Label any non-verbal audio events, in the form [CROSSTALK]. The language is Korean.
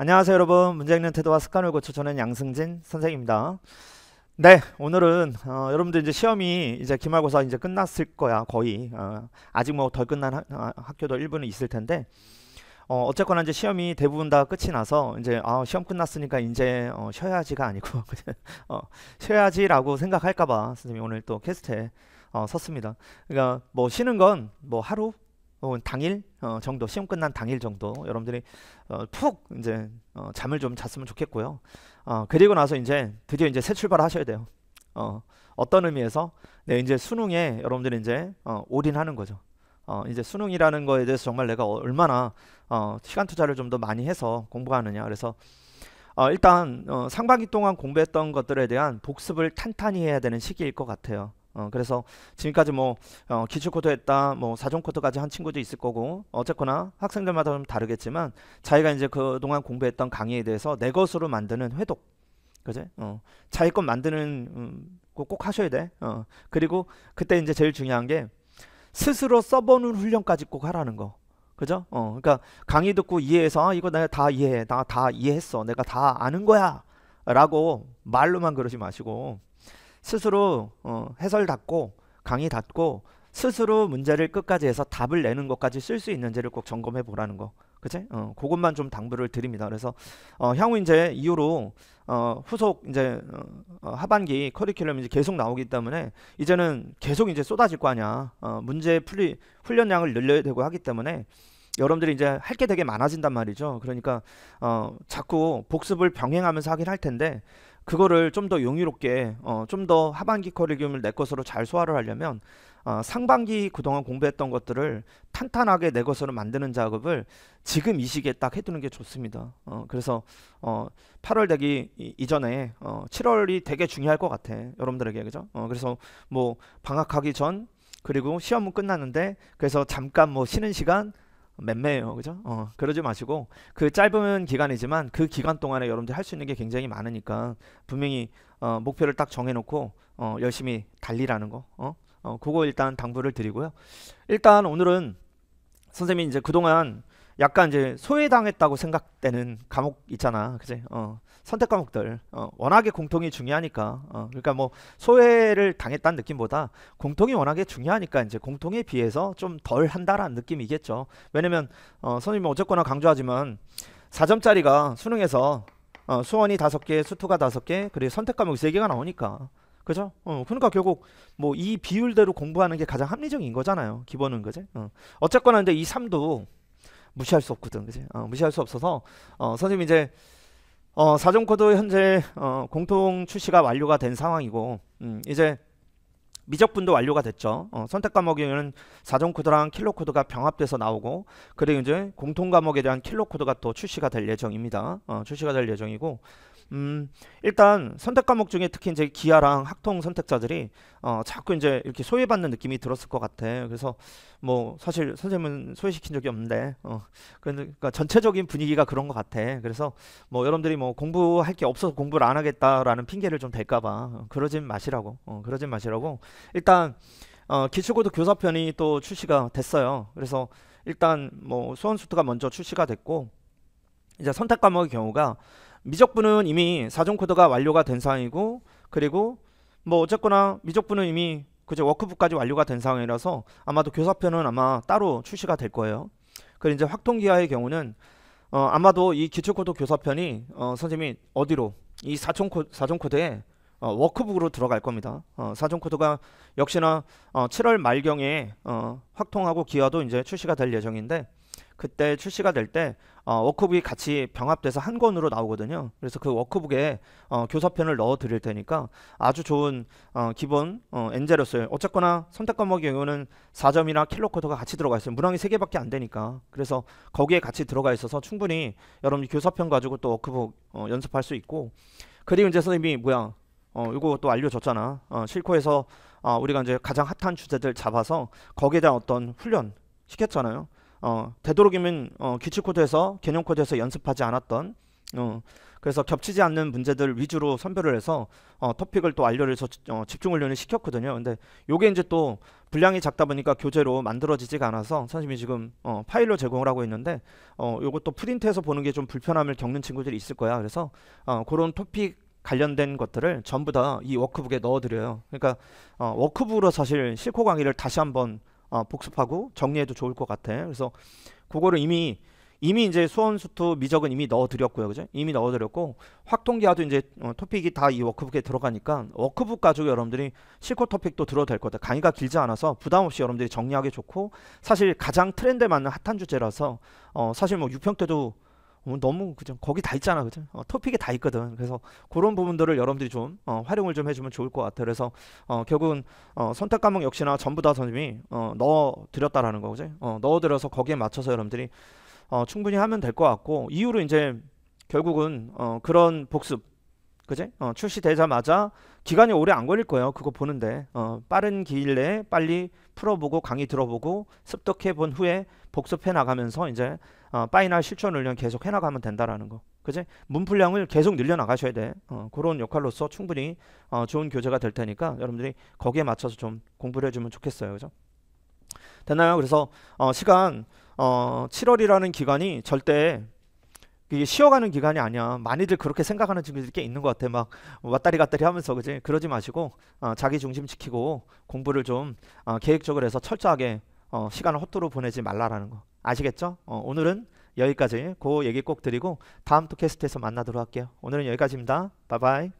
안녕하세요 여러분 문제 읽는 태도와 습관을 고쳐 저는 양승진 선생입니다 네 오늘은 어, 여러분들 이제 시험이 이제 기말고사 이제 끝났을 거야 거의 어, 아직 뭐 덜 끝난 하, 아, 어, 학교도 일부는 있을 텐데 어, 어쨌거나 이제 시험이 대부분 다 끝이 나서 이제 아 시험 끝났으니까 이제 어, 쉬어야지가 아니고 [LAUGHS] 어, 쉬어야지라고 생각할까봐 선생님이 오늘 또 캐스트에 어, 섰습니다 그러니까 뭐 쉬는 건 뭐 하루 혹은 어, 당일 어, 정도 시험 끝난 당일 정도 여러분들이 어, 푹 이제 어, 잠을 좀 잤으면 좋겠고요. 어, 그리고 나서 이제 드디어 이제 새 출발하셔야 을 돼요. 어, 떤 의미에서 네, 이제 수능에 여러분들이 이제 어, 올인하는 거죠. 이제 수능이라는 거에 대해서 정말 내가 얼마나 시간 투자를 좀 더 많이 해서 공부하느냐. 그래서 일단 상반기 동안 공부했던 것들에 대한 복습을 탄탄히 해야 되는 시기일 것 같아요. 어, 그래서 지금까지 뭐 어, 기출 코드 했다, 뭐 사전 코드까지 한 친구도 있을 거고 어쨌거나 학생들마다 좀 다르겠지만 자기가 이제 그동안 공부했던 강의에 대해서 내 것으로 만드는 회독, 그지? 어, 자기 것 만드는 음, 꼭 하셔야 돼. 어, 그리고 그때 이제 제일 중요한 게 스스로 써보는 훈련까지 꼭 하라는 거. 그죠? 어, 그러니까 강의 듣고 이해해서 아, 이거 내가 다 이해해, 나다 이해했어, 내가 다 아는 거야라고 말로만 그러지 마시고 스스로 어, 해설 닫고 강의 닫고 스스로 문제를 끝까지 해서 답을 내는 것까지 쓸 수 있는지를 꼭 점검해 보라는 거. 그치? 어, 그것만 좀 당부를 드립니다. 그래서 어, 향후 이제 이후로 어, 후속 이제 어, 하반기 커리큘럼이 이제 계속 나오기 때문에 이제는 계속 이제 쏟아질 거 아니야. 어, 문제 풀리 훈련량을 늘려야 되고 하기 때문에 여러분들이 이제 할 게 되게 많아진단 말이죠. 그러니까 어, 자꾸 복습을 병행하면서 하긴 할 텐데 그거를 좀 더 용이롭게 어, 좀 더 하반기 커리큘럼을 내 것으로 잘 소화를 하려면 어, 상반기 그동안 공부했던 것들을 탄탄하게 내 것으로 만드는 작업을 지금 이 시기에 딱 해두는 게 좋습니다. 어, 그래서 어, 8월 되기 이, 전에 어, 7월이 되게 중요할 것 같아. 여러분들에게 그죠? 어, 그래서 뭐 방학하기 전 그리고 시험은 끝났는데 그래서 잠깐 뭐 쉬는 시간 맴매해요. 그죠? 어, 그러지 마시고 그 짧은 기간이지만 그 기간 동안에 여러분들 할 수 있는 게 굉장히 많으니까 분명히 어, 목표를 딱 정해놓고 어, 열심히 달리라는 거. 어? 어, 그거 일단 당부를 드리고요. 일단 오늘은 선생님이 이제 그동안 약간 이제 소외당했다고 생각되는 과목 있잖아, 그지? 어, 선택 과목들 어, 워낙에 공통이 중요하니까, 어, 그러니까 뭐 소외를 당했다는 느낌보다 공통이 워낙에 중요하니까 이제 공통에 비해서 좀 덜 한다라는 느낌이겠죠. 왜냐면 어, 선생님 어쨌거나 강조하지만 4점짜리가 수능에서 어, 수원이 다섯 개, 수투가 다섯 개, 그리고 선택 과목이 세 개가 나오니까 그죠? 어, 그러니까 결국 뭐 이 비율대로 공부하는 게 가장 합리적인 거잖아요. 기본은 그지? 어. 어쨌거나 근데 이 3도 무시할 수 없거든, 그지? 어, 무시할 수 없어서 어, 선생님 이제 어, 사전 코드 현재 어, 공통 출시가 완료가 된 상황이고 음, 이제 미적분도 완료가 됐죠. 어, 선택 과목에는 사전 코드랑 킬러 코드가 병합돼서 나오고 그리고 이제 공통 과목에 대한 킬러 코드가 또 출시가 될 예정입니다. 어, 출시가 될 예정이고 음, 일단 선택 과목 중에 특히 이제 기아랑 학통 선택자들이 어, 자꾸 이제 이렇게 소외받는 느낌이 들었을 것 같아. 그래서 뭐 사실 선생님은 소외시킨 적이 없는데, 어, 그러니까 전체적인 분위기가 그런 것 같아. 그래서 뭐 여러분들이 뭐 공부할 게 없어서 공부를 안 하겠다라는 핑계를 좀 댈까봐 어, 그러진 마시라고, 어, 그러진 마시라고. 일단 어, 기초고도 교사편이 또 출시가 됐어요. 그래서 일단 뭐 수원수트가 먼저 출시가 됐고 이제 선택 과목의 경우가 미적분은 이미 사전 코드가 완료가 된 상황이고 그리고 뭐 어쨌거나 미적분은 이미 그제 워크북까지 완료가 된 상황이라서 아마도 교사편은 아마 따로 출시가 될 거예요. 그리고 이제 확통기하의 경우는 어, 아마도 이 기출코드 교사편이 어, 선생님이 어디로 이 4종, 코, 4종 코드에 어, 워크북으로 들어갈 겁니다. 어, 4종 코드가 역시나 어, 7월 말경에 어, 확통하고 기화도 이제 출시가 될 예정인데 그때 출시가 될때 어, 워크북이 같이 병합돼서 한 권으로 나오거든요. 그래서 그 워크북에 어, 교사편을 넣어 드릴 테니까 아주 좋은 어, 기본 어, 엔젤로서 어쨌거나 선택 과목의 경우는 4점이나 킬로코더가 같이 들어가 있어요. 문항이 3개밖에 안 되니까. 그래서 거기에 같이 들어가 있어서 충분히 여러분 이 교사편 가지고 또 워크북 어, 연습할 수 있고 그리고 이제 선생님이 뭐야 어, 이거 또 알려줬잖아. 어, 실코에서 어, 우리가 이제 가장 핫한 주제들 잡아서 거기에 대한 어떤 훈련 시켰잖아요. 어, 되도록이면 어, 기출 코드에서 개념 코드에서 연습하지 않았던 어, 그래서 겹치지 않는 문제들 위주로 선별을 해서 어, 토픽을 또 완료를 해서 어, 집중 훈련을 시켰거든요. 근데 요게 이제 또 분량이 작다 보니까 교재로 만들어지지가 않아서 선생님이 지금 어, 파일로 제공을 하고 있는데 어, 요것도 프린트해서 보는 게 좀 불편함을 겪는 친구들이 있을 거야. 그래서 어, 그런 토픽 관련된 것들을 전부 다 이 워크북에 넣어드려요. 그러니까 어, 워크북으로 사실 실코 강의를 다시 한번 어, 복습하고 정리해도 좋을 것 같아. 그래서 그거를 이미 이미 이제 수원수투 미적은 이미 넣어드렸고요, 그죠? 이미 넣어드렸고 확통기화도 이제 어, 토픽이 다 이 워크북에 들어가니까 워크북 가지고 여러분들이 실컷 토픽도 들어도 될 거다. 강의가 길지 않아서 부담 없이 여러분들이 정리하기 좋고 사실 가장 트렌드에 맞는 핫한 주제라서 어, 사실 뭐 6평 때도 뭐 너무 그죠 거기 다 있잖아 그죠 어, 토픽에 다 있거든 그래서 그런 부분들을 여러분들이 좀 어, 활용을 좀 해주면 좋을 것 같아 그래서 어, 결국은 어, 선택 과목 역시나 전부 다 선생님이 어, 넣어 드렸다라는 거지 어, 넣어 드려서 거기에 맞춰서 여러분들이 어, 충분히 하면 될 것 같고 이후로 이제 결국은 어, 그런 복습 그지? 어, 출시되자마자 기간이 오래 안 걸릴 거예요. 그거 보는데 어, 빠른 기일 내에 빨리 풀어보고 강의 들어보고 습득해 본 후에 복습해 나가면서 이제 어, 파이널 실전 훈련 계속 해 나가면 된다라는 거. 그지? 문풀량을 계속 늘려 나가셔야 돼. 어, 그런 역할로서 충분히 어, 좋은 교재가 될 테니까 여러분들이 거기에 맞춰서 좀 공부를 해주면 좋겠어요. 그죠? 됐나요? 그래서 어, 시간 어, 7월이라는 기간이 절대 이게 쉬어가는 기간이 아니야. 많이들 그렇게 생각하는 친구들이 꽤 있는 것 같아. 막 왔다리 갔다리 하면서 그지? 그러지 마시고 어, 자기 중심 지키고 공부를 좀 어, 계획적으로 해서 철저하게 어, 시간을 헛도로 보내지 말라라는 거 아시겠죠? 어, 오늘은 여기까지 그 얘기 꼭 드리고 다음 또 캐스트에서 만나도록 할게요. 오늘은 여기까지입니다. 바이바이.